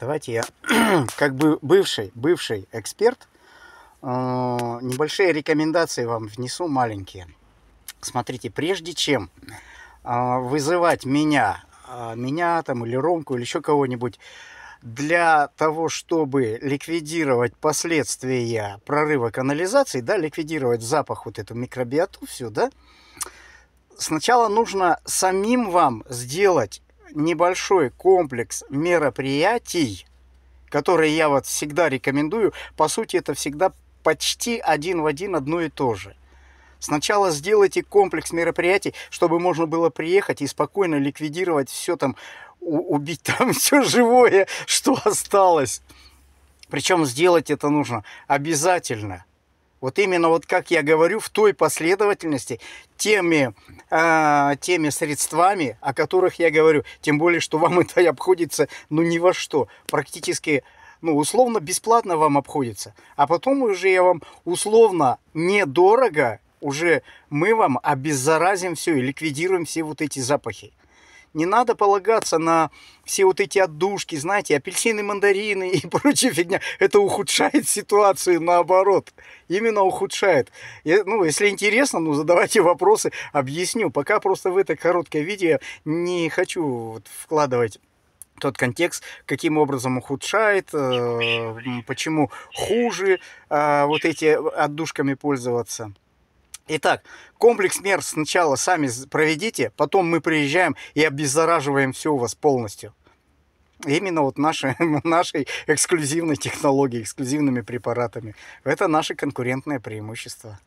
Давайте я, как бы бывший, бывший эксперт, э, небольшие рекомендации вам внесу, маленькие. Смотрите, прежде чем э, вызывать меня, э, меня там или Ромку, или еще кого-нибудь, для того, чтобы ликвидировать последствия прорыва канализации, да, ликвидировать запах вот эту микробиоту всю, да, сначала нужно самим вам сделать небольшой комплекс мероприятий, которые я вот всегда рекомендую, по сути это всегда почти один в один одно и то же. Сначала сделайте комплекс мероприятий, чтобы можно было приехать и спокойно ликвидировать все там, убить там все живое, что осталось. Причем сделать это нужно обязательно. Вот именно вот как я говорю, в той последовательности, теми, э, теми средствами, о которых я говорю. Тем более, что вам это обходится ну ни во что. Практически, ну условно, бесплатно вам обходится. А потом уже я вам условно недорого уже мы вам обеззаразим все и ликвидируем все вот эти запахи. Не надо полагаться на все вот эти отдушки, знаете, апельсины, мандарины и прочая фигня. Это ухудшает ситуацию наоборот. Именно ухудшает. Я, ну, если интересно, ну, задавайте вопросы, объясню. Пока просто в это короткое видео не хочу вот вкладывать тот контекст, каким образом ухудшает, э, почему хуже э, вот эти отдушками пользоваться. Итак, комплекс мер сначала сами проведите, потом мы приезжаем и обеззараживаем все у вас полностью. Именно вот наши, нашей эксклюзивной технологией, эксклюзивными препаратами. Это наше конкурентное преимущество.